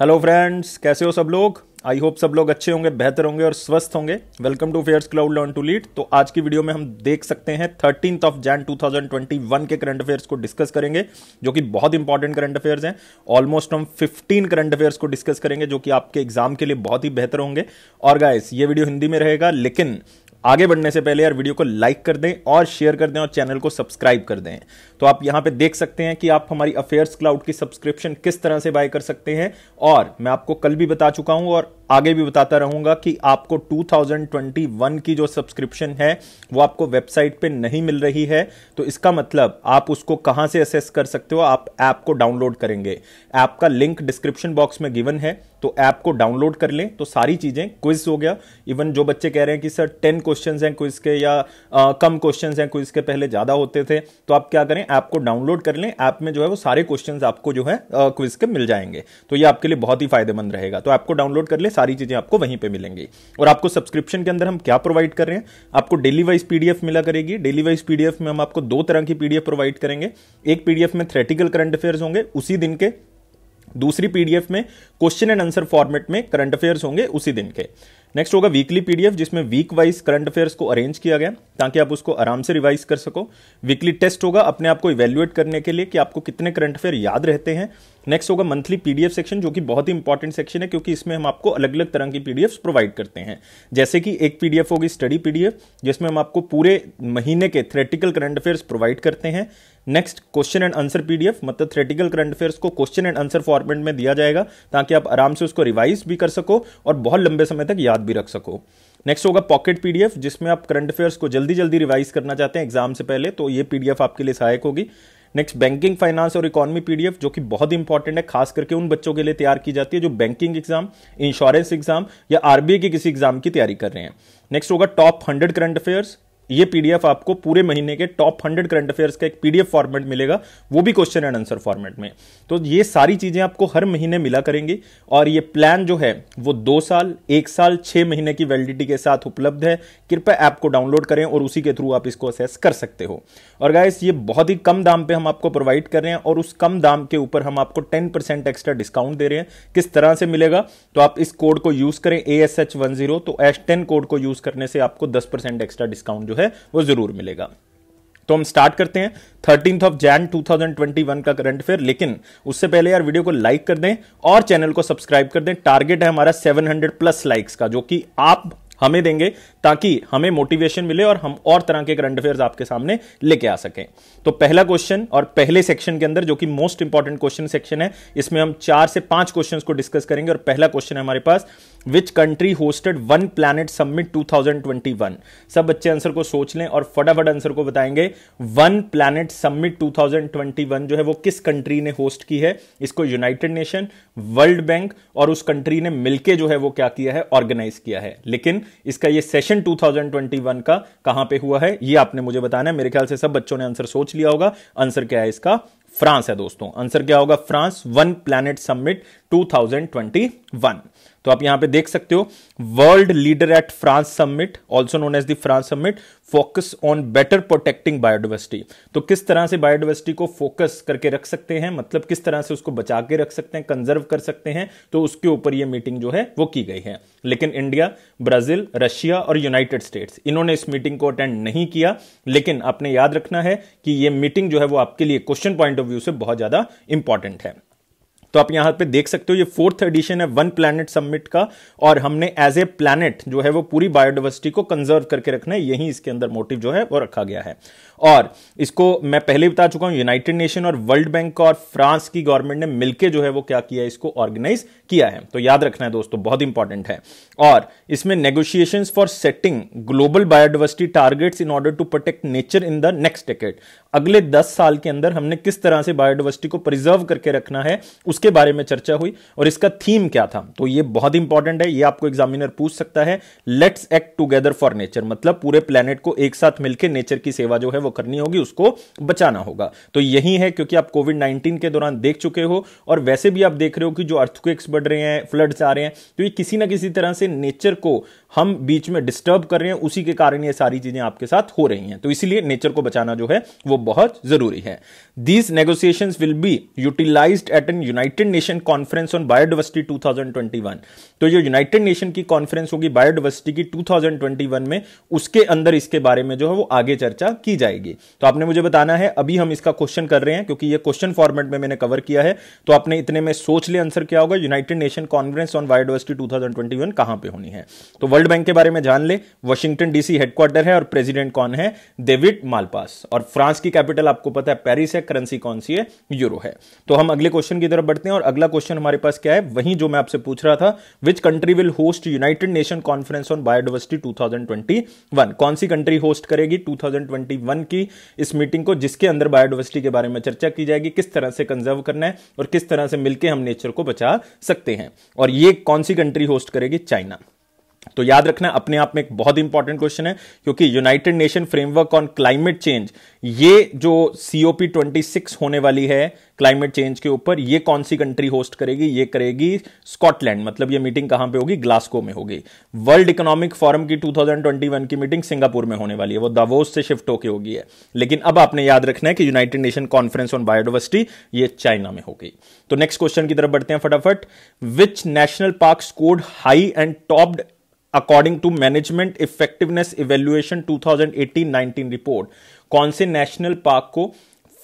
hello friends कैसे हो सब लोग आई होप सब लोग अच्छे होंगे बेहतर होंगे और स्वस्थ होंगे welcome to Affairs Cloud learn to lead तो आज की वीडियो में हम देख सकते हैं थर्टीन ऑफ जैन 2021 के करंट अफेयर्स को डिस्कस करेंगे जो कि बहुत इंपॉर्टेंट करंट अफेयर्स हैं ऑलमोस्ट हम 15 करंट अफेयर्स को डिस्कस करेंगे जो कि आपके एग्जाम के लिए बहुत ही बेहतर होंगे और गाइस ये वीडियो हिंदी में रहेगा लेकिन आगे बढ़ने से पहले यार वीडियो को लाइक कर दें और शेयर कर दें और चैनल को सब्सक्राइब कर दें तो आप यहां पे देख सकते हैं कि आप हमारी अफेयर्स क्लाउड की सब्सक्रिप्शन किस तरह से बाय कर सकते हैं और मैं आपको कल भी बता चुका हूं और आगे भी बताता रहूंगा कि आपको 2021 की जो सब्सक्रिप्शन है वो आपको वेबसाइट पे नहीं मिल रही है तो इसका मतलब आप उसको कहां से असेस कर सकते हो आप ऐप को डाउनलोड करेंगे ऐप का लिंक डिस्क्रिप्शन बॉक्स में गिवन है तो ऐप को डाउनलोड कर लें तो सारी चीज़ें क्विज हो गया इवन जो बच्चे कह रहे हैं कि सर टेन क्वेश्चन हैं क्विज के या आ, कम क्वेश्चन हैं क्विज के पहले ज़्यादा होते थे तो आप क्या करें ऐप को डाउनलोड कर लें ऐप में जो है वो सारे क्वेश्चन आपको जो है क्विज के मिल जाएंगे तो ये आपके लिए बहुत ही फायदेमंद रहेगा तो ऐप को डाउनलोड कर लें सारी चीज़ें आपको वहीं पर मिलेंगी और आपको सब्सक्रिप्शन के अंदर हम क्या प्रोवाइड कर रहे हैं आपको डेली वाइज पीडीएफ मिला करेगी डेली वाइज पीडीएफ में हम आपको दो तरह की पीडीएफ प्रोवाइड करेंगे एक पीडीएफ में थ्रेटिकल करंट अफेयर्स होंगे उसी दिन के दूसरी पीडीएफ में क्वेश्चन एंड आंसर फॉर्मेट में करंट अफेयर्स होंगे उसी दिन के नेक्स्ट होगा वीकली पीडीएफ जिसमें वीक वाइज करंट अफेयर्स को अरेंज किया गया ताकि आप उसको आराम से रिवाइज कर सको वीकली टेस्ट होगा अपने आप को इवेल्युएट करने के लिए कि आपको कितने करंट अफेयर याद रहते हैं नेक्स्ट होगा मंथली पीडीएफ सेक्शन जो कि बहुत ही इंपॉर्टेंट सेक्शन है क्योंकि इसमें हम आपको अलग अलग तरह की पीडीएफ प्रोवाइड करते हैं जैसे कि एक पीडीएफ होगी स्टडी पीडीएफ जिसमें हम आपको पूरे महीने के थ्रेटिकल करंट अफेयर्स प्रोवाइड करते हैं next question and answer PDF मतलब थ्रेटिकल करंट अफेयर्स को क्वेश्चन एंड आंसर फॉर्मेट में दिया जाएगा ताकि आप आराम से उसको रिवाइज भी कर सको और बहुत लंबे समय तक याद भी रख सको नेक्स्ट होगा पॉकेट पीडीएफ जिसमें आप करंट अफेयर्स को जल्दी जल्दी रिवाइज करना चाहते हैं एग्जाम से पहले तो ये पीडीएफ आपके लिए सहायक होगी नेक्स्ट बैंकिंग फाइनेंस और इकोनॉमी पीडीएफ जो कि बहुत इंपॉर्टेंट है खास करके उन बच्चों के लिए तैयार की जाती है जो बैंकिंग एग्जाम इंश्योरेंस एग्जाम या आरबीआई के किसी एग्जाम की तैयारी कर रहे हैं नेक्स्ट होगा टॉप हंड्रेड करंट अफेयर्स ये पीडीएफ आपको पूरे महीने के टॉप हंड्रेड करंट अफेयर्स का एक पीडीएफ फॉर्मेट मिलेगा वो भी क्वेश्चन एंड आंसर फॉर्मेट में तो ये सारी चीज़ें आपको हर महीने मिला करेंगी और ये प्लान जो है वो दो साल एक साल छह महीने की वैलिडिटी के साथ उपलब्ध है कृपया ऐप को डाउनलोड करें और उसी के थ्रू आप इसको असेस कर सकते हो और गाइस ये बहुत ही कम दाम पे हम आपको प्रोवाइड कर रहे हैं और उस कम दाम के ऊपर हम आपको टेन एक्स्ट्रा डिस्काउंट दे रहे हैं किस तरह से मिलेगा तो आप इस कोड को यूज़ करें ए एस एच वन तो एस कोड को यूज़ करने से आपको दस परसेंट एक्स्ट्रा डिस्काउंट जो है वो जरूर मिलेगा तो हम स्टार्ट करते हैं थर्टीन ऑफ जैन 2021 का करंट अफेयर लेकिन उससे पहले यार वीडियो को लाइक कर दें और चैनल को सब्सक्राइब कर दें टारगेट है हमारा 700 प्लस लाइक्स का जो कि आप हमें देंगे ताकि हमें मोटिवेशन मिले और हम और तरह के करंट अफेयर्स आपके सामने लेके आ सकें तो पहला क्वेश्चन और पहले सेक्शन के अंदर जो कि मोस्ट इंपॉर्टेंट क्वेश्चन सेक्शन है इसमें हम चार से पांच क्वेश्चंस को डिस्कस करेंगे और पहला क्वेश्चन है हमारे पास which country hosted one planet summit 2021 सब बच्चे आंसर को सोच लें और फटाफट आंसर को बताएंगे वन प्लैनेट समिट 2021 जो है वो किस कंट्री ने होस्ट की है इसको यूनाइटेड नेशन वर्ल्ड बैंक और उस कंट्री ने मिलके जो है वो क्या किया है ऑर्गेनाइज किया है लेकिन इसका ये सेशन 2021 का कहां पे हुआ है ये आपने मुझे बताना है मेरे ख्याल से सब बच्चों ने आंसर सोच लिया होगा आंसर क्या है इसका फ्रांस है दोस्तों आंसर क्या होगा फ्रांस वन प्लैनेट समिट 2021 तो आप यहां पे देख सकते हो world leader at France summit also known as the France summit focus on better protecting biodiversity तो किस तरह से बायोडिवर्सिटी को फोकस करके रख सकते हैं मतलब किस तरह से उसको बचा के रख सकते हैं कंजर्व कर सकते हैं तो उसके ऊपर ये मीटिंग जो है वो की गई है लेकिन इंडिया ब्राजील रशिया और यूनाइटेड स्टेट्स इन्होंने इस मीटिंग को अटेंड नहीं किया लेकिन आपने याद रखना है कि ये मीटिंग जो है वो आपके लिए क्वेश्चन पॉइंट ऑफ व्यू से बहुत ज्यादा इंपॉर्टेंट है तो आप यहां पे देख सकते हो ये फोर्थ एडिशन है वन प्लैनेट सबमिट का और हमने एज ए प्लैनेट जो है वो पूरी बायोडाइवर्सिटी को कंजर्व करके रखना है यही इसके अंदर मोटिव जो है वो रखा गया है और इसको मैं पहले बता चुका हूं यूनाइटेड नेशन और वर्ल्ड बैंक और फ्रांस की गवर्नमेंट ने मिलकर जो है वो क्या किया इसको ऑर्गेनाइज किया है तो याद रखना है दोस्तों बहुत इंपॉर्टेंट है और इसमें negotiation for setting global biodiversity targets in order to protect nature in the next decade अगले दस साल के अंदर हमने किस तरह से बायोडिवर्सिटी को प्रिजर्व करके रखना है उसके बारे में चर्चा हुई और इसका थीम क्या था तो ये बहुत इंपॉर्टेंट है ये आपको एग्जामिनर पूछ सकता है let's act together for nature मतलब पूरे प्लेनेट को एक साथ मिलकर नेचर की सेवा जो है वो वो करनी होगी उसको बचाना होगा तो यही है क्योंकि आप कोविड नाइन्टीन के दौरान देख चुके हो और वैसे भी आप देख रहे हो कि जो अर्थक्वेक्स बढ़ रहे हैं फ्लड्स आ रहे हैं तो ये किसी ना किसी तरह से नेचर को हम बीच में डिस्टर्ब कर रहे हैं उसी के कारण ये सारी चीजें आपके साथ हो रही हैं तो इसीलिए नेचर को बचाना जो है वो बहुत जरूरी है these negotiation will be utilise at an United Nation conference on biodiversity two तो जो यूनाइटेड नेशन की कॉन्फ्रेंस होगी बायोडिवर्सिटी की टू में उसके अंदर इसके बारे में जो है वो आगे चर्चा की जाएगी तो आपने मुझे बताना है अभी हम इसका क्वेश्चन कर रहे हैं क्योंकि ये क्वेश्चन फॉर्मेट में मैंने कवर किया है तो आपने इतने में सोच ले आंसर क्या होगा United Nation conference on biodiversity twenty one कहां पे होनी है तो वर्ल्ड बैंक के बारे में जान ले वॉशिंगटन डीसी हेडक्वार्टर है और प्रेसिडेंट कौन है डेविड मालपास और फ्रांस की कैपिटल आपको पता है पेरिस है करेंसी कौन सी है यूरो है तो हम अगले क्वेश्चन की तरफ बढ़ते हैं और अगला क्वेश्चन हमारे पास क्या है वही जो मैं आपसे पूछ रहा था which country will host United Nation conference on biodiversity two कौन सी कंट्री होस्ट करेगी टू की इस मीटिंग को जिसके अंदर बायोडिवर्सिटी के बारे में चर्चा की जाएगी किस तरह से कंजर्व करना है और किस तरह से मिलकर हम नेचर को बचा सकते हैं और ये कौन सी कंट्री होस्ट करेगी चाइना तो याद रखना अपने आप में एक बहुत इंपॉर्टेंट क्वेश्चन है क्योंकि United Nation framework on climate change ये जो सीओपी ट्वेंटी सिक्स होने वाली है क्लाइमेट चेंज के ऊपर ये कौन सी कंट्री होस्ट करेगी ये करेगी स्कॉटलैंड मतलब ये मीटिंग कहां पे होगी ग्लास्को में होगी वर्ल्ड इकोनॉमिक फोरम की 2021 की मीटिंग सिंगापुर में होने वाली है वो दावोस से शिफ्ट होकर होगी है लेकिन अब आपने याद रखना है कि United Nation conference on biodiversity ये चाइना में होगी तो नेक्स्ट क्वेश्चन की तरफ बढ़ते हैं फटाफट which national park scored high and topped according to management effectiveness evaluation 2018-19 report कौन से नेशनल पार्क को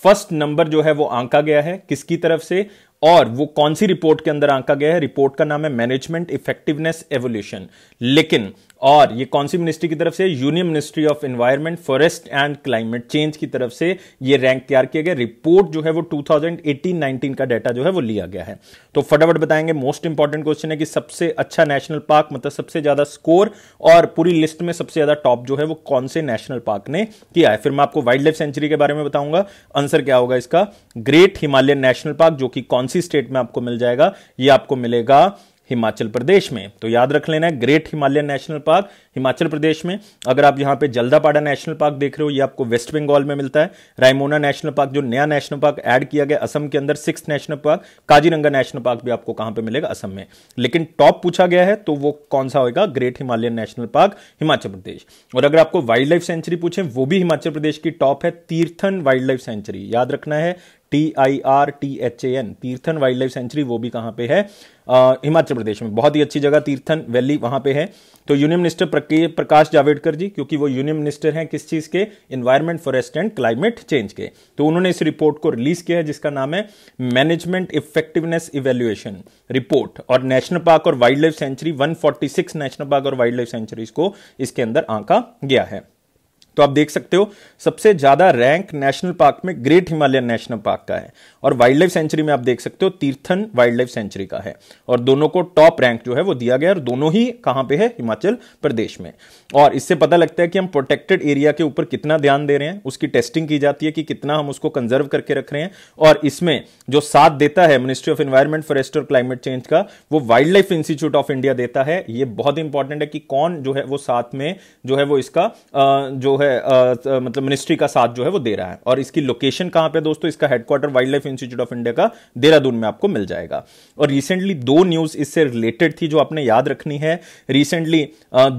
फर्स्ट नंबर जो है वो आंका गया है किसकी तरफ से और वो कौन सी रिपोर्ट के अंदर आंका गया है रिपोर्ट का नाम है मैनेजमेंट इफेक्टिवनेस एवोल्यूशन लेकिन और ये कौन सी मिनिस्ट्री की तरफ से union ministry of environment forest and climate change की तरफ से ये रैंक तैयार किया गया रिपोर्ट जो है वो 2018-19 का डाटा जो है वो लिया गया है तो फटाफट बताएंगे मोस्ट इंपॉर्टेंट क्वेश्चन है कि सबसे अच्छा नेशनल पार्क मतलब सबसे ज्यादा स्कोर और पूरी लिस्ट में सबसे ज्यादा टॉप जो है वो कौन से नेशनल पार्क ने किया है फिर मैं आपको वाइल्ड लाइफ सेंचुरी के बारे में बताऊंगा आंसर क्या होगा इसका ग्रेट हिमालयन नेशनल पार्क जो कि कौन सी स्टेट में आपको मिल जाएगा ये आपको मिलेगा हिमाचल प्रदेश में तो याद रख लेना है great Himalayan national park Himachal Pradesh में अगर आप यहाँ पे जल्दापाड़ा नेशनल पार्क देख रहे हो ये आपको वेस्ट बंगाल में मिलता है रायमोना नेशनल पार्क जो नया नेशनल पार्क ऐड किया गया असम के अंदर six national park Kaziranga national park भी आपको कहाँ पे मिलेगा असम में लेकिन टॉप पूछा गया है तो वो कौन सा होगा great Himalayan national park Himachal Pradesh और अगर आपको वाइल्ड लाइफ सेंचुरी पूछे वो भी हिमाचल प्रदेश की टॉप है तीर्थन वाइल्ड लाइफ सेंचुरी याद रखना है T I R T H A N Tirthan wildlife sanctuary वो भी कहाँ पे है हिमाचल प्रदेश में बहुत ही अच्छी जगह तीर्थन वैली वहाँ पे है तो यूनियन मिनिस्टर प्रकाश जावेडकर जी क्योंकि वो यूनियन मिनिस्टर हैं किस चीज़ के environment forest and climate change के तो उन्होंने इस रिपोर्ट को रिलीज किया है जिसका नाम है मैनेजमेंट इफेक्टिवनेस इवेल्युएशन रिपोर्ट और नेशनल पार्क और wildlife sanctuary one national park और वाइल्ड लाइफ सेंचुरीज को इसके अंदर आंका गया है तो आप देख सकते हो सबसे ज्यादा रैंक नेशनल पार्क में ग्रेट हिमालयन नेशनल पार्क का है और वाइल्ड लाइफ सेंचुरी में आप देख सकते हो तीर्थन वाइल्ड लाइफ सेंचुरी का है और दोनों को टॉप रैंक जो है वो दिया गया और दोनों ही कहां पे है हिमाचल प्रदेश में और इससे पता लगता है कि हम प्रोटेक्टेड एरिया के ऊपर कितना ध्यान दे रहे हैं उसकी टेस्टिंग की जाती है कि कितना हम उसको कंजर्व करके रख रहे हैं और इसमें जो साथ देता है मिनिस्ट्री ऑफ इन्वायरमेंट फॉरेस्ट और क्लाइमेट चेंज का वो wildlife institute of India देता है ये बहुत इंपॉर्टेंट है कि कौन जो है वो साथ में जो है वो इसका जो है मतलब मिनिस्ट्री का साथ जो है वो दे रहा है और इसकी लोकेशन कहां पर दोस्तों इसका headquarter wildlife institute of India का देहरादून में आपको मिल जाएगा और रिसेंटली दो न्यूज इससे रिलेटेड थी जो आपने याद रखनी है रिसेंटली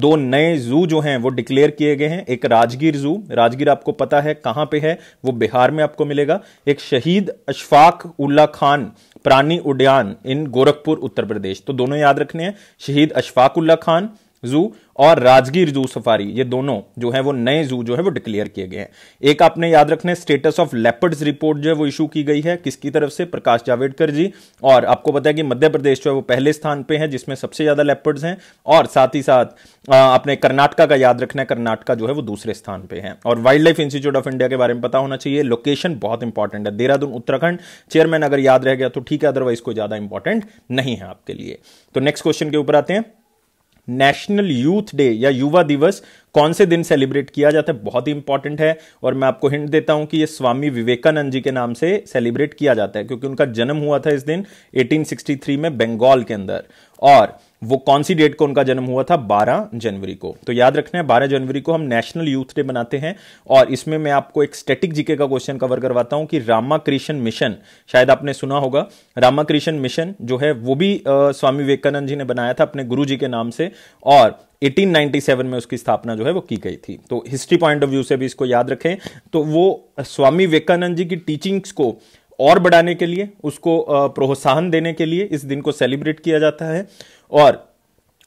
दो नए जू जू जो हैं वो डिक्लेयर किए गए हैं एक राजगीर जू राजगीर आपको पता है कहाँ पे है वो बिहार में आपको मिलेगा एक शहीद अशफाक उल्ला खान प्राणी उड्यान इन गोरखपुर उत्तर प्रदेश तो दोनों याद रखने हैं शहीद अशफाक उल्ला खान जू और राजगीर जू सफारी ये दोनों जो है वो नए जू जो है वो डिक्लेयर किए गए हैं एक आपने याद रखने स्टेटस ऑफ लेपर्ड्स रिपोर्ट जो है वो इशू की गई है किसकी तरफ से प्रकाश जावेडकर जी और आपको पता है कि मध्य प्रदेश जो है वो पहले स्थान पे है जिसमें सबसे ज्यादा लेपर्ड्स हैं और साथ ही साथ आपने कर्नाटका का याद रखना है कर्नाटका जो है वो दूसरे स्थान पे है और wildlife institute of India के बारे में पता होना चाहिए लोकेशन बहुत इंपॉर्टेंट है देहरादून उत्तराखंड चेयरमैन अगर याद रह गया तो ठीक है अदरवाइज कोई ज्यादा इंपॉर्टेंट नहीं है आपके लिए तो नेक्स्ट क्वेश्चन के ऊपर आते हैं नेशनल यूथ डे या युवा दिवस कौन से दिन सेलिब्रेट किया जाता है बहुत ही इंपॉर्टेंट है और मैं आपको हिंट देता हूं कि ये स्वामी विवेकानंद जी के नाम से सेलिब्रेट किया जाता है क्योंकि उनका जन्म हुआ था इस दिन 1863 में बंगाल के अंदर और वो कौन सी डेट को उनका जन्म हुआ था 12 जनवरी को तो याद रखना है बारह जनवरी को हम नेशनल यूथ डे मनाते हैं और इसमें मैं आपको एक स्टेटिक जीके का क्वेश्चन कवर करवाता हूं कि रामाकृष्ण मिशन शायद आपने सुना होगा रामाकृष्ण मिशन जो है वो भी आ, स्वामी विवेकानंद जी ने बनाया था अपने गुरु जी के नाम से और 1897 में उसकी स्थापना जो है वो की गई थी तो हिस्ट्री पॉइंट ऑफ व्यू से भी इसको याद रखें तो वो स्वामी विवेकानंद जी की टीचिंग्स को और बढ़ाने के लिए उसको प्रोत्साहन देने के लिए इस दिन को सेलिब्रेट किया जाता है और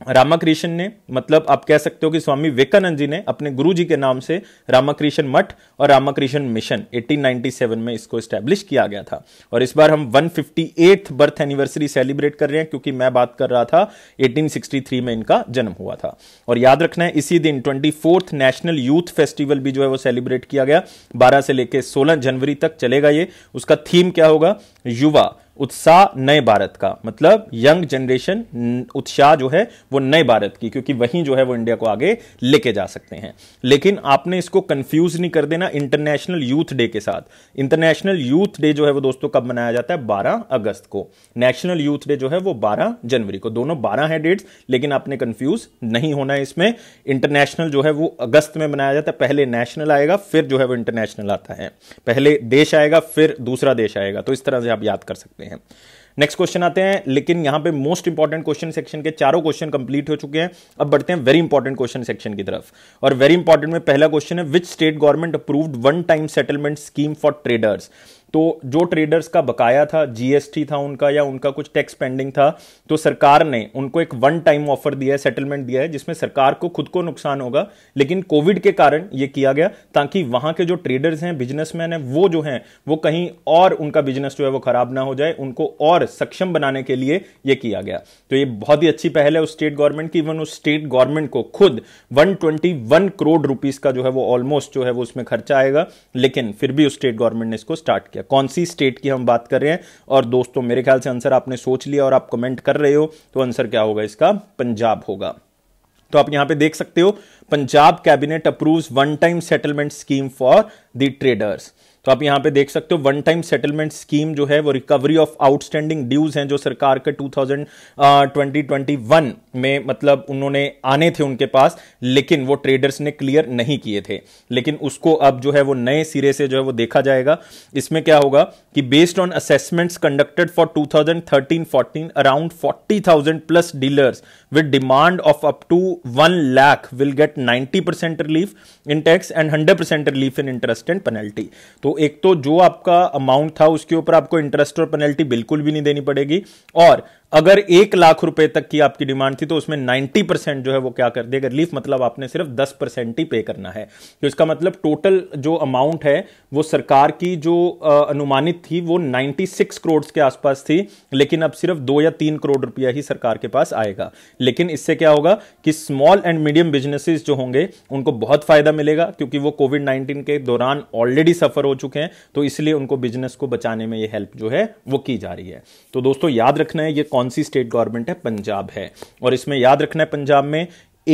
रामाकृष्ण ने मतलब आप कह सकते हो कि स्वामी विवेकानंद जी ने अपने गुरु जी के नाम से रामाकृष्ण मठ और रामाकृष्ण मिशन 1897 में इसको स्टैब्लिश किया गया था और इस बार हम 158th बर्थ एनिवर्सरी सेलिब्रेट कर रहे हैं क्योंकि मैं बात कर रहा था 1863 में इनका जन्म हुआ था और याद रखना है इसी दिन ट्वेंटी नेशनल यूथ फेस्टिवल भी जो है वो सेलिब्रेट किया गया बारह से लेकर सोलह जनवरी तक चलेगा ये उसका थीम क्या होगा युवा उत्साह नए भारत का मतलब यंग जनरेशन उत्साह जो है वो नए भारत की क्योंकि वहीं जो है वो इंडिया को आगे लेके जा सकते हैं लेकिन आपने इसको कंफ्यूज नहीं कर देना इंटरनेशनल यूथ डे के साथ इंटरनेशनल यूथ डे जो है वो दोस्तों कब मनाया जाता है 12 अगस्त को नेशनल यूथ डे जो है वो 12 जनवरी को दोनों बारह है डेट्स लेकिन आपने कंफ्यूज नहीं होना है इसमें इंटरनेशनल जो है वो अगस्त में मनाया जाता है पहले नेशनल आएगा फिर जो है वो इंटरनेशनल आता है पहले देश आएगा फिर दूसरा देश आएगा तो इस तरह से आप याद कर सकते हैं हैं नेक्स्ट क्वेश्चन आते हैं लेकिन यहां पे मोस्ट इंपॉर्टेंट क्वेश्चन सेक्शन के चारों क्वेश्चन कंप्लीट हो चुके हैं अब बढ़ते हैं वेरी इंपॉर्टेंट क्वेश्चन सेक्शन की तरफ और वेरी इंपॉर्टेंट में पहला क्वेश्चन है which state government approved one time settlement scheme for traders तो जो ट्रेडर्स का बकाया था जीएसटी था उनका या उनका कुछ टैक्स पेंडिंग था तो सरकार ने उनको एक वन टाइम ऑफर दिया है सेटलमेंट दिया है जिसमें सरकार को खुद को नुकसान होगा लेकिन कोविड के कारण ये किया गया ताकि वहां के जो ट्रेडर्स हैं बिजनेसमैन हैं वो जो हैं वो कहीं और उनका बिजनेस जो है वो खराब ना हो जाए उनको और सक्षम बनाने के लिए ये किया गया तो ये बहुत ही अच्छी पहल है उस स्टेट गवर्नमेंट की इवन उस स्टेट गवर्नमेंट को खुद वन करोड़ रुपीज का जो है वो ऑलमोस्ट जो है वो उसमें खर्चा आएगा लेकिन फिर भी उस स्टेट गवर्नमेंट ने इसको स्टार्ट किया किया कौन सी स्टेट की हम बात कर रहे हैं और दोस्तों मेरे ख्याल से आंसर आपने सोच लिया और आप कमेंट कर रहे हो तो आंसर क्या होगा इसका पंजाब होगा तो आप यहां पे देख सकते हो Punjab cabinet approves one time settlement scheme for the traders तो आप यहां पे देख सकते हो वन टाइम सेटलमेंट स्कीम जो है वो रिकवरी ऑफ आउटस्टैंडिंग ड्यूज हैं जो सरकार के 2021 में मतलब उन्होंने आने थे उनके पास लेकिन वो ट्रेडर्स ने क्लियर नहीं किए थे लेकिन उसको अब जो है वो नए सिरे से जो है वो देखा जाएगा इसमें क्या होगा कि based on assessments conducted for 2013-14 around 40,000 plus dealers with demand of up to 1 lakh will get 90% relief in tax and 100% relief in interest and penalty तो तो एक तो जो आपका अमाउंट था उसके ऊपर आपको इंटरेस्ट और पेनल्टी बिल्कुल भी नहीं देनी पड़ेगी और अगर एक लाख रुपए तक की आपकी डिमांड थी तो उसमें 90 परसेंट जो है वो क्या कर देगा रिलीफ मतलब आपने सिर्फ 10 परसेंट ही पे करना है तो इसका मतलब टोटल जो अमाउंट है वो सरकार की जो अनुमानित थी वो 96 करोड़ के आसपास थी लेकिन अब सिर्फ दो या तीन करोड़ रुपया ही सरकार के पास आएगा लेकिन इससे क्या होगा कि स्मॉल एंड मीडियम बिजनेसेस जो होंगे उनको बहुत फायदा मिलेगा क्योंकि वो कोविड नाइन्टीन के दौरान ऑलरेडी सफर हो चुके हैं तो इसलिए उनको बिजनेस को बचाने में ये हेल्प जो है वो की जा रही है तो दोस्तों याद रखना है ये कौन सी स्टेट गवर्नमेंट है पंजाब है और इसमें याद रखना है पंजाब में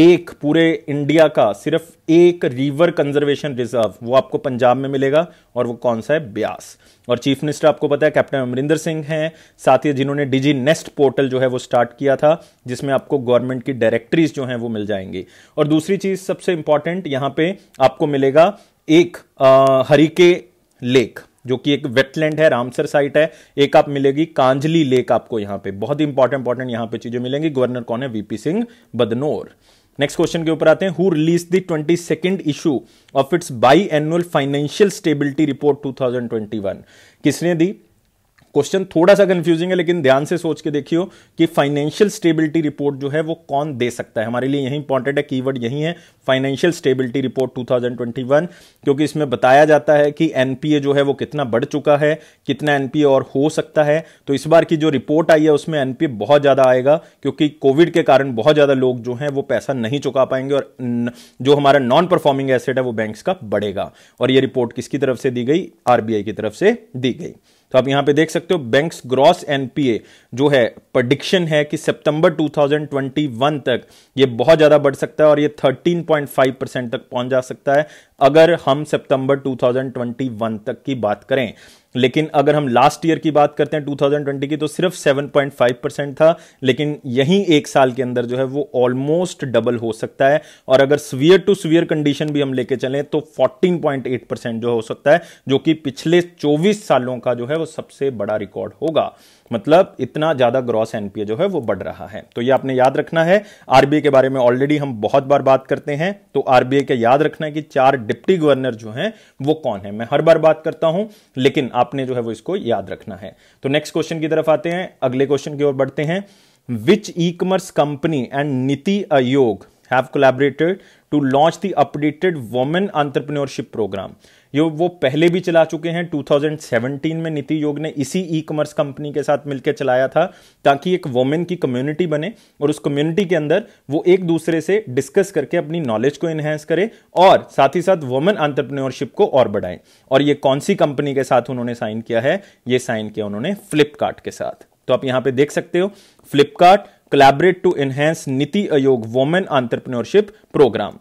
एक पूरे इंडिया का सिर्फ एक रिवर कंजर्वेशन रिजर्व वो आपको पंजाब में मिलेगा और वो कौन सा है ब्यास और चीफ मिनिस्टर आपको पता है कैप्टन अमरिंदर सिंह हैं साथ ही जिन्होंने डिजी नेस्ट पोर्टल जो है वो स्टार्ट किया था जिसमें आपको गवर्नमेंट की डायरेक्टरीज जो हैं वो मिल जाएंगी और दूसरी चीज सबसे इंपॉर्टेंट यहाँ पे आपको मिलेगा एक हरिके लेक जो कि एक वेटलैंड है रामसर साइट है एक आप मिलेगी कांजली लेक आपको यहां पे बहुत ही इंपॉर्टेंट इंपॉर्टेंट यहां पे चीजें मिलेंगी गवर्नर कौन है VP Singh Badnore next question के ऊपर आते हैं who release the twenty second issue of its biannual financial stability report 2021 किसने दी क्वेश्चन थोड़ा सा कंफ्यूजिंग है लेकिन ध्यान से सोच के देखियो कि फाइनेंशियल स्टेबिलिटी रिपोर्ट जो है वो कौन दे सकता है हमारे लिए यही इंपॉर्टेंट है कीवर्ड यही है फाइनेंशियल स्टेबिलिटी रिपोर्ट 2021 क्योंकि इसमें बताया जाता है कि एनपीए जो है वो कितना बढ़ चुका है कितना एनपीए और हो सकता है तो इस बार की जो रिपोर्ट आई है उसमें एनपीए बहुत ज्यादा आएगा क्योंकि कोविड के कारण बहुत ज्यादा लोग जो है वो पैसा नहीं चुका पाएंगे और जो हमारा नॉन परफॉर्मिंग एसेट है वो बैंक का बढ़ेगा और यह रिपोर्ट किसकी तरफ से दी गई आरबीआई की तरफ से दी गई तो आप यहां पे देख सकते हो बैंक्स ग्रॉस एनपीए जो है प्रडिक्शन है कि सितंबर 2021 तक ये बहुत ज्यादा बढ़ सकता है और ये 13.5 परसेंट तक पहुंच जा सकता है अगर हम सितंबर 2021 तक की बात करें लेकिन अगर हम लास्ट ईयर की बात करते हैं 2020 की तो सिर्फ 7.5 परसेंट था लेकिन यही एक साल के अंदर जो है वो ऑलमोस्ट डबल हो सकता है और अगर स्वियर टू स्वियर कंडीशन भी हम लेके चलें तो 14.8 परसेंट जो हो सकता है जो कि पिछले 24 सालों का जो है वो सबसे बड़ा रिकॉर्ड होगा मतलब इतना ज़्यादा ग्रॉस एनपीए जो है वो बढ़ रहा है तो ये आपने याद रखना है आरबीआई के बारे में ऑलरेडी हम बहुत बार बात करते हैं तो आरबीआई के याद रखना है कि चार डिप्टी गवर्नर जो हैं वो कौन है मैं हर बार बात करता हूं लेकिन आपने जो है वो इसको याद रखना है तो नेक्स्ट क्वेश्चन की तरफ आते हैं अगले क्वेश्चन की ओर बढ़ते हैं which e commerce company and NITI Aayog have collaborated to launch the updated women entrepreneurship programme ये वो पहले भी चला चुके हैं 2017 में नीति योग ने इसी ई कॉमर्स कंपनी के साथ मिलकर चलाया था ताकि एक वोमेन की कम्युनिटी बने और उस कम्युनिटी के अंदर वो एक दूसरे से डिस्कस करके अपनी नॉलेज को एनहेंस करें और साथ ही साथ वोमेन आंट्रप्रनोरशिप को और बढ़ाएं और ये कौन सी कंपनी के साथ उन्होंने साइन किया है ये साइन किया उन्होंने फ्लिपकार्ट के साथ तो आप यहां पे देख सकते हो फ्लिपकार्ट collaborate टू एनहेंस नीति आयोग वोमेन Entrepreneurship प्रोग्राम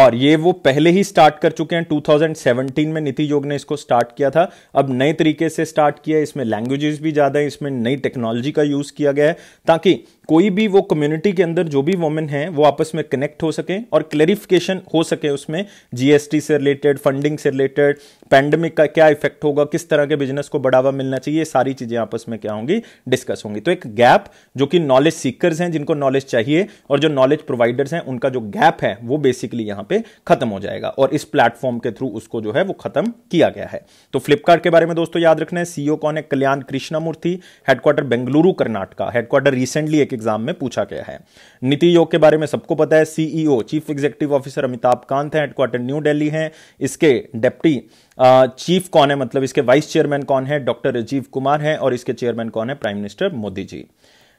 और ये वो पहले ही स्टार्ट कर चुके हैं 2017 में नीति योग ने इसको स्टार्ट किया था अब नए तरीके से स्टार्ट किया है इसमें लैंग्वेजेस भी ज़्यादा है इसमें नई टेक्नोलॉजी का यूज़ किया गया है ताकि कोई भी वो कम्युनिटी के अंदर जो भी वोमेन हैं वो आपस में कनेक्ट हो सकें और क्लेरिफिकेशन हो सके उसमें जीएसटी से रिलेटेड फंडिंग से रिलेटेड पैंडमिक का क्या इफेक्ट होगा किस तरह के बिजनेस को बढ़ावा मिलना चाहिए सारी चीज़ें आपस में क्या होंगी डिस्कस होंगी तो एक गैप जो कि नॉलेज सीकर्स हैं जिनको नॉलेज चाहिए और जो नॉलेज प्रोवाइडर्स हैं उनका जो गैप है वो बेसिकली यहाँ पे खत्म हो जाएगा और इस प्लेटफॉर्म के थ्रू उसको जो है वो खत्म किया गया है तो फ्लिपकार्ट के बारे में दोस्तों याद रखना है सीईओ e कौन है Kalyan Murthy headquarter Bengaluru Karnataka headquarter recently एक एग्जाम में पूछा गया है नीति योग के बारे में सबको पता है CEO chief executive officer Amitabh Kant हैं हेडक्वार्टर न्यू दिल्ली हैं इसके डेप्टी चीफ कौन है मतलब इसके वाइस चेयरमैन कौन है डॉक्टर राजीव कुमार हैं और इसके चेयरमैन कौन है prime minister Modi ji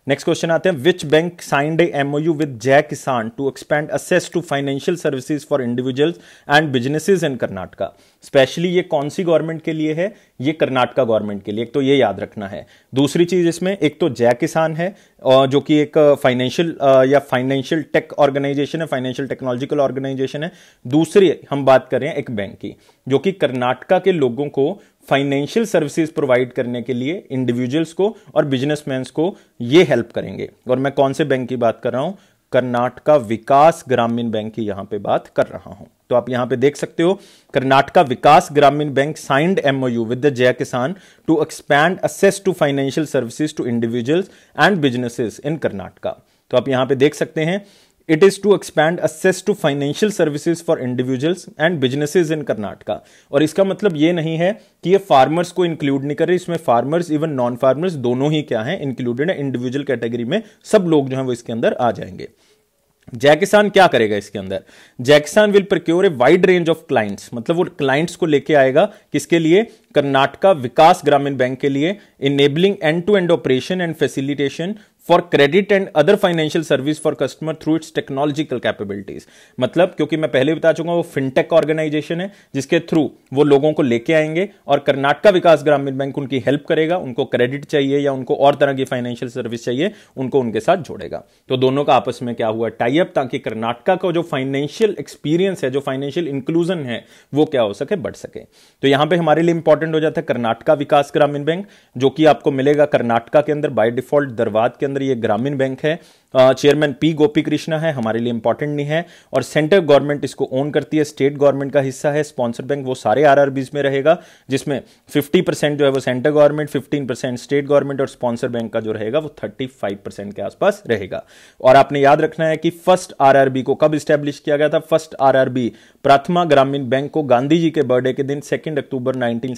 next question आते हैं which bank signed a MOU with Jai Kisan to expand access to financial services for individuals and businesses in Karnataka specially ये कौन सी गवर्नमेंट के लिए है ये कर्नाटका गवर्नमेंट के लिए एक तो ये याद रखना है दूसरी चीज इसमें एक तो जय किसान है जो कि एक फाइनेंशियल या फाइनेंशियल टेक ऑर्गेनाइजेशन है फाइनेंशियल टेक्नोलॉजिकल ऑर्गेनाइजेशन है दूसरी हम बात करें एक बैंक की जो कि कर्नाटका के लोगों को फाइनेंशियल सर्विसेज प्रोवाइड करने के लिए इंडिविजुअल्स को और बिजनेसमैन को ये हेल्प करेंगे और मैं कौन से बैंक की बात कर रहा हूँ कर्नाटका विकास ग्रामीण बैंक की यहां पे बात कर रहा हूं तो आप यहां पे देख सकते हो Karnataka Vikas Grameen bank signed MOU with the Jai Kisan to expand access to financial services to individuals and businesses in Karnataka तो आप यहां पे देख सकते हैं it is to expand access to financial services for individuals and businesses in Karnataka और इसका मतलब ये नहीं है कि ये फार्मर्स को इंक्लूड नहीं कर रही इसमें फार्मर्स इवन नॉन फार्मर्स दोनों ही क्या है इंक्लूडेड है इंडिविजुअल कैटेगरी में सब लोग जो है वो इसके अंदर आ जाएंगे जैकिसान क्या करेगा इसके अंदर Jaikisan will procure a wide range of clients मतलब वो क्लाइंट्स को लेके आएगा किसके लिए कर्नाटका विकास ग्रामीण बैंक के लिए enabling end to end operation and facilitation for credit and other financial service for customer through its technological capabilities मतलब क्योंकि मैं पहले बता चुका हूं वो फिनटेक ऑर्गेनाइजेशन है जिसके थ्रू वो लोगों को लेके आएंगे और कर्नाटका विकास ग्रामीण बैंक उनकी हेल्प करेगा उनको क्रेडिट चाहिए या उनको और तरह की फाइनेंशियल सर्विस चाहिए उनको उनके साथ जोड़ेगा तो दोनों का आपस में क्या हुआ टाइप ताकि कर्नाटका का जो फाइनेंशियल एक्सपीरियंस है जो फाइनेंशियल इंक्लूजन है वो क्या हो सके बढ़ सके तो यहां पर हमारे लिए इंपॉर्टेंट हो जाता है कर्नाटका विकास ग्रामीण बैंक जो कि आपको मिलेगा कर्नाटका के अंदर बाय डिफॉल्ट दरवाद के अंदर अंदर ये ग्रामीण बैंक है चेयरमैन पी गोपी कृष्णा है हमारे लिए इंपॉर्टेंट नहीं है और सेंटर गवर्नमेंट इसको ओन करती है स्टेट गवर्नमेंट का हिस्सा है स्पॉन्सर बैंक वो सारे आर में रहेगा जिसमें फिफ्टी परसेंट जो है वो central government fifteen percent state government और स्पॉन्सर बैंक का जो रहेगा वो थर्टी फाइव परसेंट के आसपास रहेगा और आपने याद रखना है कि फर्स्ट आर को कब स्टैब्लिश किया गया था फर्स्ट आर प्राथमा ग्रामीण बैंक को गांधी जी के बर्थडे के दिन सेकेंड अक्टूबर नाइनटीन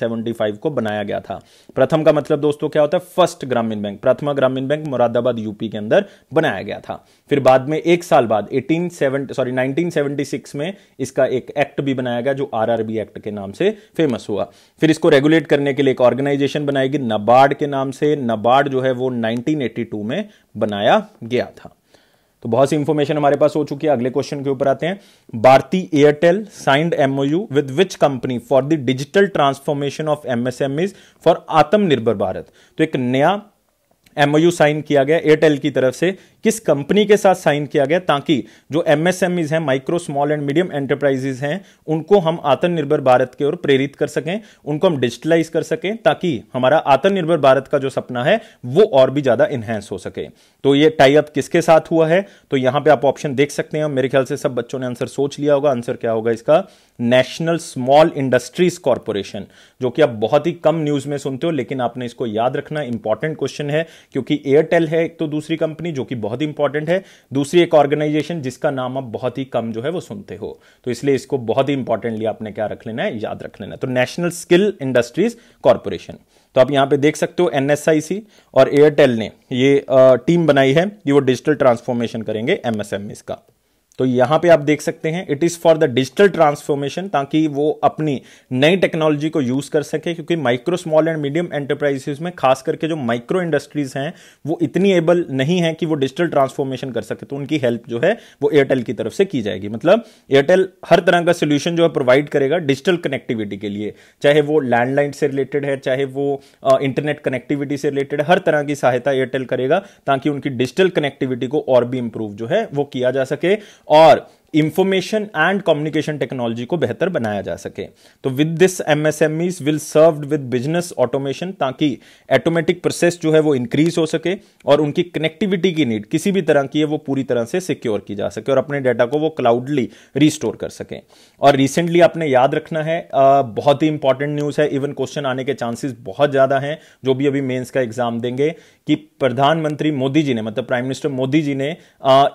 को बनाया गया था प्रथम का मतलब दोस्तों क्या होता है फर्स्ट ग्रामीण बैंक प्रथमा ग्रामीण बैंक मुरादाबाद यूपी के अंदर बनाया गया था फिर बाद में एक साल बाद 1870 सॉरी 1976 में इसका एक एक्ट भी बनाया गया जो आरआरबी एक्ट के नाम से फेमस हुआ फिर इसको रेगुलेट करने के लिए एक ऑर्गेनाइजेशन बनाई गई नबार्ड के नाम से नबार्ड जो है वो 1982 में बनाया गया था तो बहुत सी इंफॉर्मेशन हमारे पास हो चुकी है अगले क्वेश्चन के ऊपर आते हैं Bharti Airtel signed MOU with which company for the digital transformation of MSMEs for Atmanirbhar Bharat तो एक नया एमओयू साइन किया गया एयरटेल की तरफ से किस कंपनी के साथ साइन किया गया ताकि जो एमएसएमईज e हैं micro small and medium enterprises हैं उनको हम आत्मनिर्भर भारत की ओर प्रेरित कर सकें उनको हम डिजिटलाइज कर सकें ताकि हमारा आत्मनिर्भर भारत का जो सपना है वो और भी ज्यादा इन्हेंस हो सके तो ये टाई अप किसके साथ हुआ है तो यहां पे आप ऑप्शन देख सकते हैं मेरे ख्याल से सब बच्चों ने आंसर सोच लिया होगा आंसर क्या होगा इसका नेशनल स्मॉल इंडस्ट्रीज कॉरपोरेशन जो कि आप बहुत ही कम न्यूज में सुनते हो लेकिन आपने इसको याद रखना इंपॉर्टेंट क्वेश्चन है क्योंकि एयरटेल है एक तो दूसरी कंपनी जो कि बहुत इंपॉर्टेंट है दूसरी एक ऑर्गेनाइजेशन जिसका नाम आप बहुत ही कम जो है वो सुनते हो तो इसलिए इसको बहुत ही इंपॉर्टेंटली आपने क्या रख लेना है याद रख लेना है तो नेशनल स्किल इंडस्ट्रीज कॉरपोरेशन तो आप यहां पे देख सकते हो एनएसआईसी और एयरटेल ने ये टीम बनाई है कि वो डिजिटल ट्रांसफॉर्मेशन करेंगे एमएसएमई का तो यहां पे आप देख सकते हैं it is for the digital transformation ताकि वो अपनी नई टेक्नोलॉजी को यूज कर सके क्योंकि micro small and medium enterprises में खास करके जो माइक्रो इंडस्ट्रीज हैं वो इतनी एबल नहीं है कि वो डिजिटल ट्रांसफॉर्मेशन कर सके तो उनकी हेल्प जो है वो एयरटेल की तरफ से की जाएगी मतलब एयरटेल हर तरह का सोल्यूशन जो है प्रोवाइड करेगा डिजिटल कनेक्टिविटी के लिए चाहे वो लैंडलाइन से रिलेटेड है चाहे वो इंटरनेट कनेक्टिविटी से रिलेटेड हर तरह की सहायता एयरटेल करेगा ताकि उनकी डिजिटल कनेक्टिविटी को और भी इंप्रूव जो है वो किया जा सके और इंफॉर्मेशन एंड कम्युनिकेशन टेक्नोलॉजी को बेहतर बनाया जा सके तो with this MSMEs will serve with business automation ताकि ऑटोमेटिक प्रोसेस जो है वो इंक्रीज हो सके और उनकी कनेक्टिविटी की नीड किसी भी तरह की है वो पूरी तरह से सिक्योर की जा सके और अपने डाटा को वो क्लाउडली रिस्टोर कर सके और रिसेंटली आपने याद रखना है बहुत ही इंपॉर्टेंट न्यूज़ है इवन क्वेश्चन आने के चांसेस बहुत ज़्यादा हैं जो भी अभी मेन्स का एग्जाम देंगे कि प्रधानमंत्री मोदी जी ने मतलब प्राइम मिनिस्टर मोदी जी ने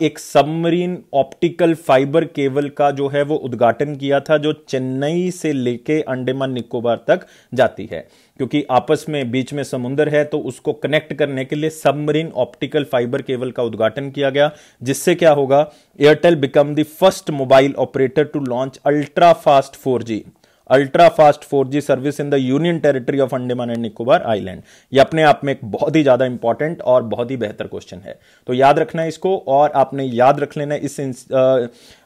एक submarine optical fibre fibre cable का जो है वो उद्घाटन किया था जो चेन्नई से लेके अंडेमान निकोबार तक जाती है क्योंकि आपस में बीच में समुंदर है तो उसको कनेक्ट करने के लिए सबमरीन ऑप्टिकल फाइबर केबल का उद्घाटन किया गया जिससे क्या होगा Airtel become the first mobile operator to launch ultra fast four ultra fast 4G service in the union territory of Andaman and Nicobar island ये अपने आप में एक बहुत ही ज्यादा इंपॉर्टेंट और बहुत ही बेहतर क्वेश्चन है तो याद रखना है इसको और आपने याद रख लेना इस, इस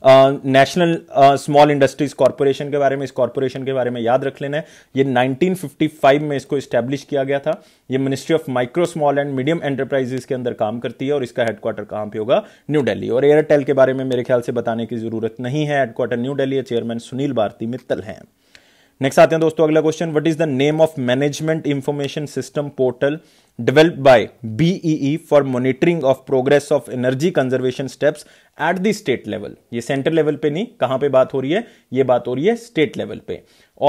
नेशनल स्मॉल इंडस्ट्रीज कॉरपोरेशन के बारे में इस कॉरपोरेशन के बारे में याद रख लेना है ये 1955 में इसको इस्टेब्लिश किया गया था ये ministry of micro small and medium enterprises के अंदर काम करती है और इसका हेडक्वार्टर कहाँ पे होगा न्यू दिल्ली और एयरटेल के बारे में मेरे ख्याल से बताने की जरूरत नहीं है headquarter new Delhi chairman Sunil Bharti Mittal हैं नेक्स्ट आते हैं दोस्तों अगला question what is the name of management information system portal developed by BEE e for monitoring of progress of energy conservation steps at the state level ये सेंटर लेवल पे नहीं कहां पे बात हो रही है ये बात हो रही है स्टेट लेवल पे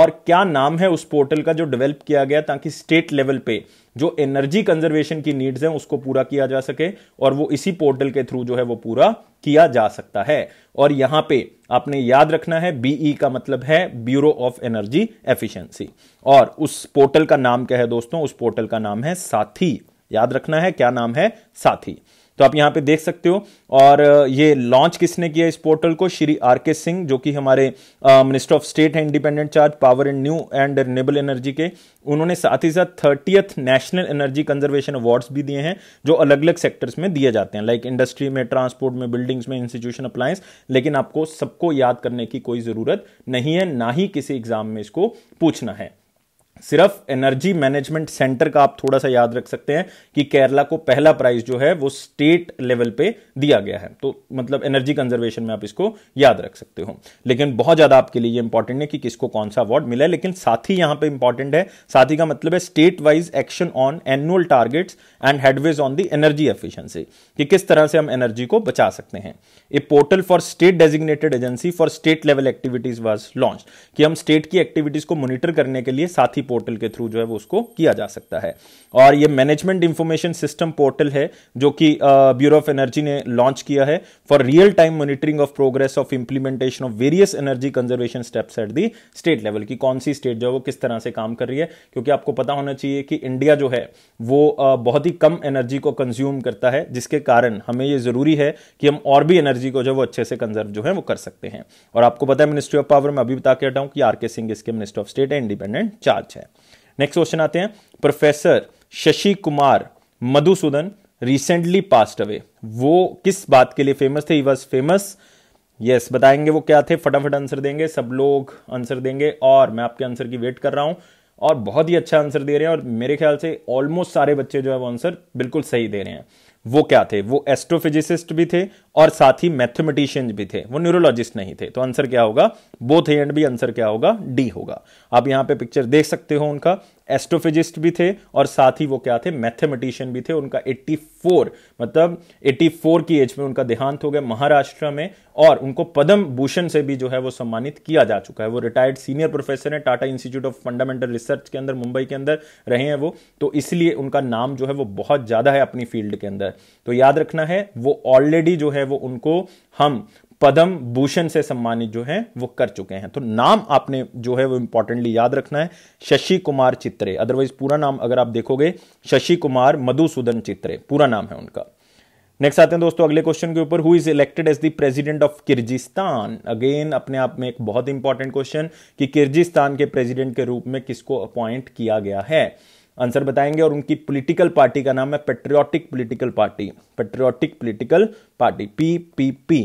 और क्या नाम है उस पोर्टल का जो डेवलप किया गया ताकि स्टेट लेवल पे जो एनर्जी कंजर्वेशन की नीड्स हैं उसको पूरा किया जा सके और वो इसी पोर्टल के थ्रू जो है वो पूरा किया जा सकता है और यहां पे आपने याद रखना है बीई e e का मतलब है ब्यूरो ऑफ एनर्जी एफिशिएंसी और उस पोर्टल का नाम क्या है दोस्तों उस पोर्टल का नाम है साथी याद रखना है क्या नाम है साथी तो आप यहां पे देख सकते हो और ये लॉन्च किसने किया इस पोर्टल को श्री आर के सिंह जो कि हमारे मिनिस्टर ऑफ स्टेट हैं independent charge power and new and renewable energy के उन्होंने साथ ही साथ thirtieth national energy conservation awards भी दिए हैं जो अलग अलग सेक्टर्स में दिए जाते हैं लाइक इंडस्ट्री में ट्रांसपोर्ट में बिल्डिंग्स में इंस्टीट्यूशन अप्लायंस लेकिन आपको सबको याद करने की कोई ज़रूरत नहीं है ना ही किसी एग्जाम में इसको पूछना है सिर्फ एनर्जी मैनेजमेंट सेंटर का आप थोड़ा सा याद रख सकते हैं कि केरला को पहला प्राइज जो है वो स्टेट लेवल पे दिया गया है तो मतलब एनर्जी कंजर्वेशन में आप इसको याद रख सकते हो लेकिन बहुत ज़्यादा आपके लिए इंपॉर्टेंट है कि किसको कौन सा अवार्ड मिला है लेकिन साथ ही यहां पर इंपॉर्टेंट है साथ ही का मतलब है state wise action on annual target and headways on the energy efficiency कि किस तरह से हम एनर्जी को बचा सकते हैं a portal for state designated agency for state level activities was launch कि हम स्टेट की एक्टिविटीज को मॉनिटर करने के लिए साथ ही आईटी पोर्टल के थ्रू जो है वो उसको किया जा सकता है और ये मैनेजमेंट इंफॉर्मेशन सिस्टम पोर्टल है जो कि ब्यूरो ऑफ एनर्जी ने लॉन्च किया है for real time monitoring of progress of implementation of various energy conservation steps at the state level की कौन सी स्टेट जो है वो किस तरह से काम कर रही है क्योंकि आपको पता होना चाहिए कि इंडिया जो है वो बहुत ही कम एनर्जी को कंज्यूम करता है जिसके कारण हमें ये जरूरी है कि हम और भी एनर्जी को जो वो अच्छे से कंजर्व जो है वो कर सकते हैं और आपको पता है मिनिस्ट्री ऑफ पावर में अभी बता के हटाऊं कि आर के सिंह इसके मिनिस्टर ऑफ स्टेट है इंडिपेंडेंट चार्ज नेक्स्ट क्वेश्चन आते हैं professor Shashi Kumar Madhusudan recently passed away वो किस बात के लिए फेमस थे ही वॉज फेमस यस बताएंगे वो क्या थे फटाफट आंसर देंगे सब लोग आंसर देंगे और मैं आपके आंसर की वेट कर रहा हूं और बहुत ही अच्छा आंसर दे रहे हैं और मेरे ख्याल से ऑलमोस्ट सारे बच्चे जो है वो आंसर बिल्कुल सही दे रहे हैं वो क्या थे वो एस्ट्रोफिजिसिस्ट भी थे और साथ ही मैथमेटिशियन भी थे वो न्यूरोलॉजिस्ट नहीं थे तो आंसर क्या होगा बोथ एंड भी आंसर क्या होगा डी होगा आप यहां पे पिक्चर देख सकते हो उनका एस्ट्रोफिजिस्ट भी थे और साथ ही वो क्या थे मैथमेटिशियन भी थे उनका 84 मतलब 84 की एज में उनका देहांत हो गया महाराष्ट्र में और उनको पद्म भूषण से भी जो है वो सम्मानित किया जा चुका है वो रिटायर्ड सीनियर प्रोफेसर है Tata institute of fundamental research के अंदर मुंबई के अंदर रहे हैं वो तो इसलिए उनका नाम जो है वो बहुत ज़्यादा है अपनी फील्ड के अंदर तो याद रखना है वो ऑलरेडी जो है वो उनको हम पदम भूषण से सम्मानित जो है वो कर चुके हैं तो नाम आपने जो है वो इंपॉर्टेंटली याद रखना है शशि कुमार चित्रे अदरवाइज पूरा नाम अगर आप देखोगे शशि कुमार मधुसूदन चित्रे पूरा नाम है उनका नेक्स्ट आते हैं दोस्तों अगले क्वेश्चन के ऊपर who is elected as the president of Kyrgyzstan again अपने आप में एक बहुत इंपॉर्टेंट क्वेश्चन कि किर्गिस्तान के प्रेजिडेंट के रूप में किसको अपॉइंट किया गया है आंसर बताएंगे और उनकी पॉलिटिकल पार्टी का नाम है patriotic political party patriotic political party P P P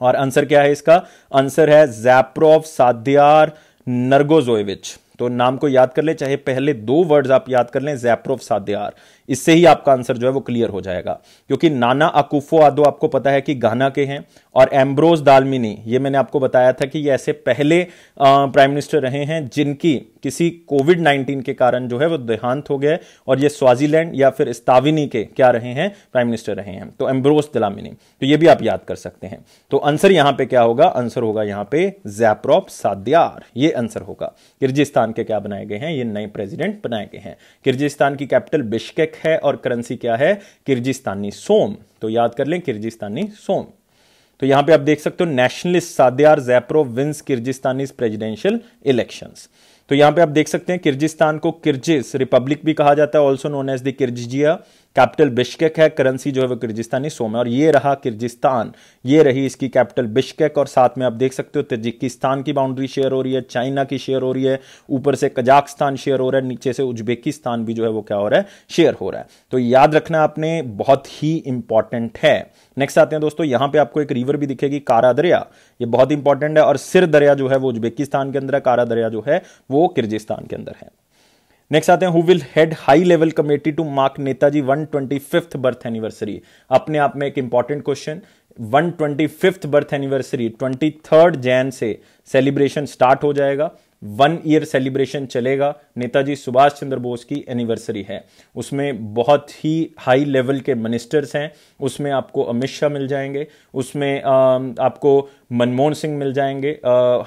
और आंसर क्या है इसका आंसर है जैप्रोव साध्यार नरगोजोएविच तो नाम को याद कर ले चाहे पहले दो वर्ड्स आप याद कर लें जैप्रोव साध्यार इससे ही आपका आंसर जो है वो क्लियर हो जाएगा क्योंकि नाना अकूफो आदो आपको पता है कि गाना के हैं और एम्ब्रोज दालमिनी ये मैंने आपको बताया था कि ये ऐसे पहले प्राइम मिनिस्टर रहे हैं जिनकी किसी कोविड नाइन्टीन के कारण जो है वो देहांत हो गए और ये स्वाजीलैंड या फिर स्ताविनी के क्या रहे हैं प्राइम मिनिस्टर रहे हैं तो एम्ब्रोज दलामिनी तो ये भी आप याद कर सकते हैं तो आंसर यहां पे क्या होगा आंसर होगा यहां पे जैप्रॉप साद्यार ये आंसर होगा किर्गिस्तान के क्या बनाए गए हैं ये नए प्रेसिडेंट बनाए गए हैं किर्गिस्तान की कैपिटल बिश्केक है और करेंसी क्या है किर्गिस्तानी सोम तो याद कर लें किर्गिस्तानी सोम तो यहां पे आप देख सकते हो nationalist Sadyr Japarov wins Kyrgyzstani presidential election तो यहां पे आप देख सकते हैं किर्गिस्तान को किर्जिस रिपब्लिक भी कहा जाता है also known as the capital Bishkek है करेंसी जो है वो किर्गिस्तानी सोम है और ये रहा किर्गिस्तान ये रही इसकी कैपिटल बिश्केक और साथ में आप देख सकते हो तजिकिस्तान की बाउंड्री शेयर हो रही है चाइना की शेयर हो रही है ऊपर से कजाकिस्तान शेयर हो रहा है नीचे से उज्बेकिस्तान भी जो है वो क्या हो रहा है शेयर हो रहा है तो याद रखना आपने बहुत ही इंपॉर्टेंट है नेक्स्ट आते हैं दोस्तों यहां पे आपको एक रिवर भी दिखेगी कारा दरिया ये बहुत इंपॉर्टेंट है और सिर दरिया जो है वो उज्बेकिस्तान के अंदर है कारा दरिया जो है वो किर्गिस्तान के अंदर है नेक्स्ट आते हैं who will head high level committee to mark Netaji one twenty fifth birth anniversary अपने आप में एक important question one twenty fifth birth anniversary twenty third Jan से सेलिब्रेशन स्टार्ट हो जाएगा वन ईयर सेलिब्रेशन चलेगा नेताजी सुभाष चंद्र बोस की एनिवर्सरी है उसमें बहुत ही हाई लेवल के मिनिस्टर्स हैं उसमें आपको अमित शाह मिल जाएंगे उसमें आपको मनमोहन सिंह मिल जाएंगे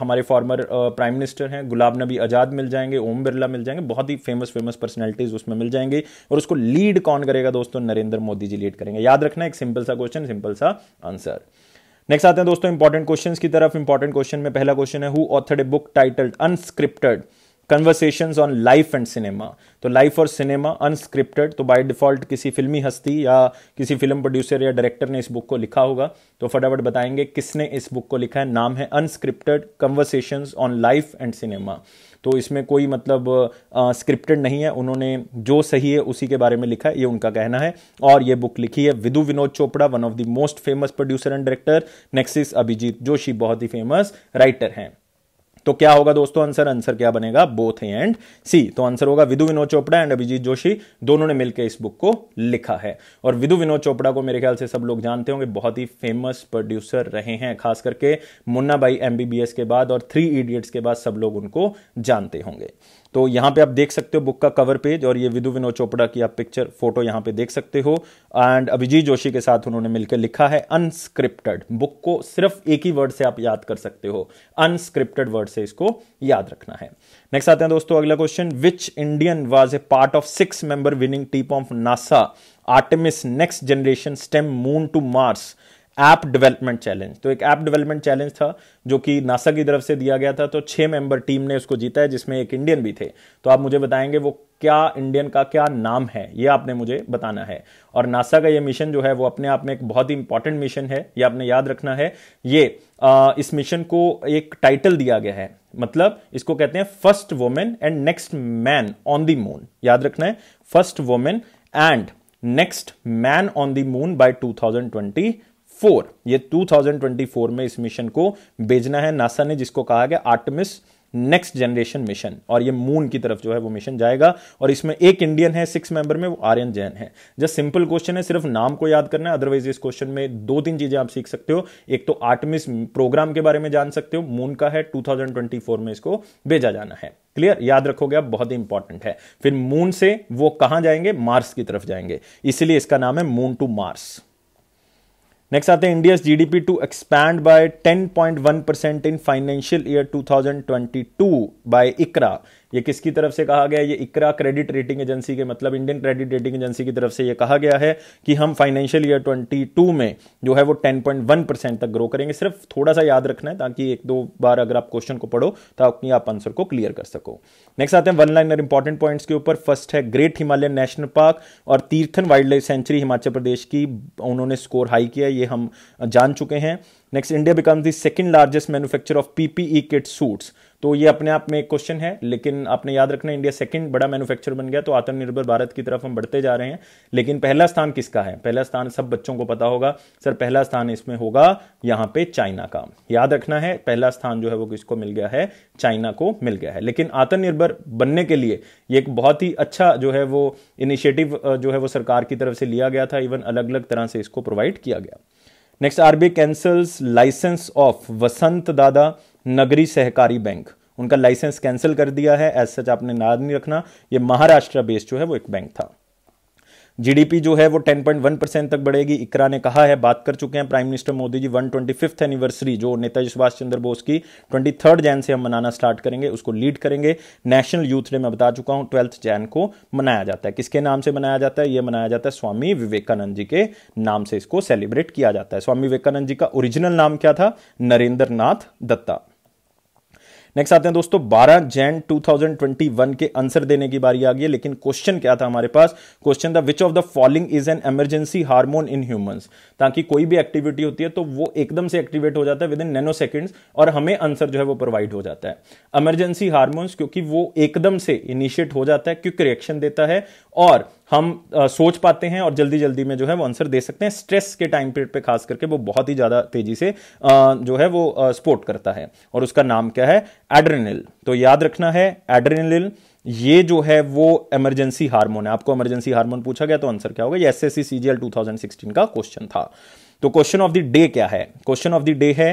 हमारे फॉर्मर प्राइम मिनिस्टर हैं गुलाम नबी आज़ाद मिल जाएंगे ओम बिरला मिल जाएंगे बहुत ही फेमस फेमस पर्सनैलिटीज़ उसमें मिल जाएंगी और उसको लीड कौन करेगा दोस्तों नरेंद्र मोदी जी लीड करेंगे याद रखना एक सिंपल सा क्वेश्चन सिंपल सा आंसर नेक्स्ट आते हैं दोस्तों इंपॉर्टेंट क्वेश्चंस की तरफ इंपॉर्टेंट क्वेश्चन में पहला क्वेश्चन है who authored a book titled unscripted conversation on life and cinema तो लाइफ और सिनेमा अनस्क्रिप्टेड तो बाय डिफॉल्ट किसी फिल्मी हस्ती या किसी फिल्म प्रोड्यूसर या डायरेक्टर ने इस बुक को लिखा होगा तो फटाफट बताएंगे किसने इस बुक को लिखा है नाम है unscripted conversation on life and cinema तो इसमें कोई मतलब स्क्रिप्टेड uh, नहीं है उन्होंने जो सही है उसी के बारे में लिखा है ये उनका कहना है और ये बुक लिखी है Vidhu Vinod Chopra one of the most famous producer and director next is Abhijat Joshi बहुत ही फेमस राइटर हैं तो क्या होगा दोस्तों आंसर आंसर क्या बनेगा बोथ एंड सी तो आंसर होगा विधु विनोद चोपड़ा एंड अभिजीत जोशी दोनों ने मिलकर इस बुक को लिखा है और विधु विनोद चोपड़ा को मेरे ख्याल से सब लोग जानते होंगे बहुत ही फेमस प्रोड्यूसर रहे हैं खास करके मुन्ना भाई एमबीबीएस के बाद और थ्री इडियट्स के बाद सब लोग उनको जानते होंगे तो यहाँ पे आप देख सकते हो बुक का कवर पेज और ये विधु विनोद चोपड़ा की आप पिक्चर फोटो यहाँ पे देख सकते हो एंड अभिजीत जोशी के साथ उन्होंने मिलकर लिखा है अनस्क्रिप्टेड बुक को सिर्फ एक ही वर्ड से आप याद कर सकते हो अनस्क्रिप्टेड वर्ड से इसको याद रखना है नेक्स्ट आते हैं दोस्तों अगला question which Indian was a part of six member winning team of NASA Artemis next generation STEM moon to Mars app development challenge तो एक ऐप डेवलपमेंट चैलेंज था जो कि नासा की तरफ से दिया गया था तो छह मेंबर टीम ने उसको जीता है जिसमें एक इंडियन भी थे तो आप मुझे बताएंगे वो क्या इंडियन का क्या नाम है ये आपने मुझे बताना है और नासा का ये मिशन जो है वो अपने आप में एक बहुत ही इंपॉर्टेंट मिशन है ये आपने याद रखना है ये आ, इस मिशन को एक टाइटल दिया गया है मतलब इसको कहते हैं first women and next man on the moon याद रखना है first women and next man on the moon by two four ये 2024 में इस मिशन को भेजना है नासा ने जिसको कहा गया आर्टमिस नेक्स्ट जनरेशन मिशन और ये मून की तरफ जो है वो मिशन जाएगा और इसमें एक इंडियन है सिक्स मेंबर में वो आर्यन जैन है जस्ट सिंपल क्वेश्चन है सिर्फ नाम को याद करना है अदरवाइज इस क्वेश्चन में दो तीन चीजें आप सीख सकते हो एक तो आर्टमिस प्रोग्राम के बारे में जान सकते हो मून का है 2024 में इसको भेजा जाना है क्लियर याद रखोगे आप बहुत ही इंपॉर्टेंट है फिर मून से वो कहां जाएंगे मार्स की तरफ जाएंगे इसलिए इसका नाम है मून टू मार्स नेक्स्ट आते हैं India GDP to expand by 10.1 percent in financial year 2022 by ICRA ये किसकी तरफ से कहा गया ये इकरा क्रेडिट रेटिंग एजेंसी के मतलब इंडियन क्रेडिट रेटिंग एजेंसी की तरफ से ये कहा गया है कि हम फाइनेंशियल ईयर 22 में जो है वो 10.1 परसेंट तक ग्रो करेंगे सिर्फ थोड़ा सा याद रखना है ताकि एक दो बार अगर आप क्वेश्चन को पढ़ो अपनी आप आंसर को क्लियर कर सको नेक्स्ट आते हैं वन लाइनर इंपॉर्टेंट पॉइंट्स के ऊपर फर्स्ट है ग्रेट हिमालयन नेशनल पार्क और Tirthan wildlife sanctuary Himachal Pradesh की उन्होंने स्कोर हाई किया ये हम जान चुके हैं next India become the second largest manufacturer of PPE kit suits तो ये अपने आप में एक क्वेश्चन है लेकिन आपने याद रखना इंडिया सेकंड बड़ा मैन्युफैक्चरर बन गया तो आत्मनिर्भर भारत की तरफ हम बढ़ते जा रहे हैं लेकिन पहला स्थान किसका है पहला स्थान सब बच्चों को पता होगा सर पहला स्थान इसमें होगा यहां पे चाइना का याद रखना है पहला स्थान जो है वो किसको मिल गया है चाइना को मिल गया है लेकिन आत्मनिर्भर बनने के लिए ये एक बहुत ही अच्छा जो है वो इनिशिएटिव जो है वो सरकार की तरफ से लिया गया था इवन अलग अलग तरह से इसको प्रोवाइड किया गया next RBI cancels licence of Vasantdada Nagari सहकारी बैंक उनका लाइसेंस कैंसिल कर दिया है एज सच आपने नाद नहीं रखना ये महाराष्ट्र बेस्ड जो है वो एक बैंक था जीडीपी जो है वो 10.1 परसेंट तक बढ़ेगी इकरा ने कहा है बात कर चुके हैं prime minister Modi ji one twenty fifth anniversary जो नेताजी सुभाष चंद्र बोस की ट्वेंटी थर्ड जैन से हम मनाना स्टार्ट करेंगे उसको लीड करेंगे नेशनल यूथ डे मैं बता चुका हूं ट्वेल्थ जैन को मनाया जाता है किसके नाम से मनाया जाता है ये मनाया जाता है स्वामी विवेकानंद जी के नाम से इसको सेलिब्रेट किया जाता है स्वामी विवेकानंद जी का ओरिजिनल नाम क्या था नरेंद्र दत्ता नेक्स्ट आते हैं दोस्तों 12 जैन 2021 के आंसर देने की बारी आ गई है लेकिन क्वेश्चन क्या था हमारे पास क्वेश्चन था which of the following is an emergency hormone in humans ताकि कोई भी एक्टिविटी होती है तो वो एकदम से एक्टिवेट हो जाता है विद इन नैनो सेकेंड्स और हमें आंसर जो है वो प्रोवाइड हो जाता है एमरजेंसी हार्मोन्स क्योंकि वो एकदम से इनिशिएट हो जाता है क्विक रिएक्शन देता है और हम आ, सोच पाते हैं और जल्दी जल्दी में जो है वो आंसर दे सकते हैं स्ट्रेस के टाइम पीरियड पे खास करके वो बहुत ही ज़्यादा तेजी से आ, जो है वो स्पोर्ट करता है और उसका नाम क्या है एड्रेनिल तो याद रखना है एड्रेनिल ये जो है वो इमरजेंसी हार्मोन है आपको इमरजेंसी हार्मोन पूछा गया तो आंसर क्या होगा S S C CGL two का क्वेश्चन था तो क्वेश्चन ऑफ द डे क्या है क्वेश्चन ऑफ द डे है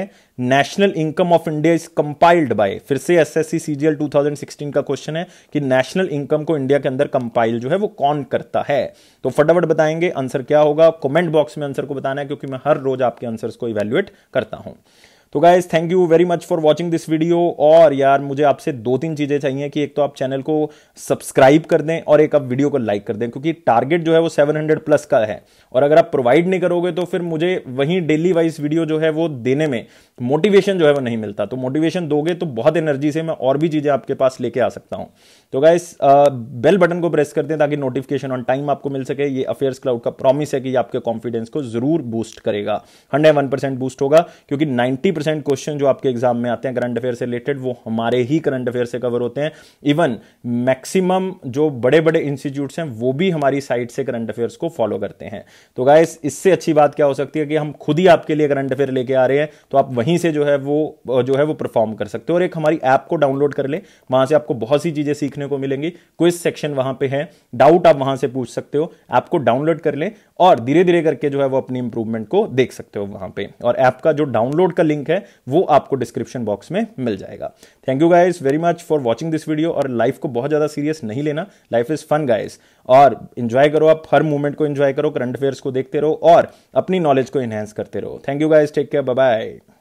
national income of India is compiled by फिर से एसएससी सीजीएल 2016 का क्वेश्चन है कि नेशनल इनकम को इंडिया के अंदर कंपाइल जो है वो कौन करता है तो फटाफट बताएंगे आंसर क्या होगा कमेंट बॉक्स में आंसर को बताना है क्योंकि मैं हर रोज आपके आंसर्स को इवेल्युएट करता हूं तो guys thank you very much for watching this video और यार मुझे आपसे दो तीन चीज़ें चाहिए कि एक तो आप चैनल को सब्सक्राइब कर दें और एक आप वीडियो को लाइक कर दें क्योंकि टारगेट जो है वो 700 प्लस का है और अगर आप प्रोवाइड नहीं करोगे तो फिर मुझे वहीं डेली वाइज वीडियो जो है वो देने में मोटिवेशन जो है वो नहीं मिलता तो मोटिवेशन दोगे तो बहुत एनर्जी से मैं और भी चीज़ें आपके पास लेके आ सकता हूं तो गाइस बेल बटन को प्रेस कर दें ताकि नोटिफिकेशन ऑन टाइम आपको मिल सके ये अफेयर्स क्लाउड का प्रॉमिस है कि आपके कॉन्फिडेंस को जरूर बूस्ट करेगा हंड्रेड बूस्ट होगा क्योंकि नाइनटी परसेंट क्वेश्चन जो आपके एग्जाम में आते हैं करंट अफेयर से रिलेटेड वो हमारे ही करंट अफेयर से कवर होते हैं इवन मैक्सिमम जो बड़े बड़े इंस्टीट्यूट्स हैं वो भी हमारी साइट से करंट अफेयर्स को फॉलो करते हैं तो गाइस इससे अच्छी बात क्या हो सकती है कि हम खुद ही आपके लिए करंट अफेयर लेके आ रहे हैं तो आप वहीं से जो है वो जो है वो परफॉर्म कर सकते हो और एक हमारी ऐप को डाउनलोड कर लें वहां से आपको बहुत सी चीजें सीखने को मिलेंगी क्विज सेक्शन वहां पर है डाउट आप वहां से पूछ सकते हो ऐप को डाउनलोड कर लें और धीरे धीरे करके जो है वो अपनी इंप्रूवमेंट को देख सकते हो वहां पे और ऐप का जो डाउनलोड का लिंक है वो आपको डिस्क्रिप्शन बॉक्स में मिल जाएगा thank you guys very much for watching this video और लाइफ को बहुत ज़्यादा सीरियस नहीं लेना लाइफ इज़ फन गाइज और इंजॉय करो आप हर मूवमेंट को इंजॉय करो करंट अफेयर्स को देखते रहो और अपनी नॉलेज को इन्हेंस करते रहो thank you guys take care bye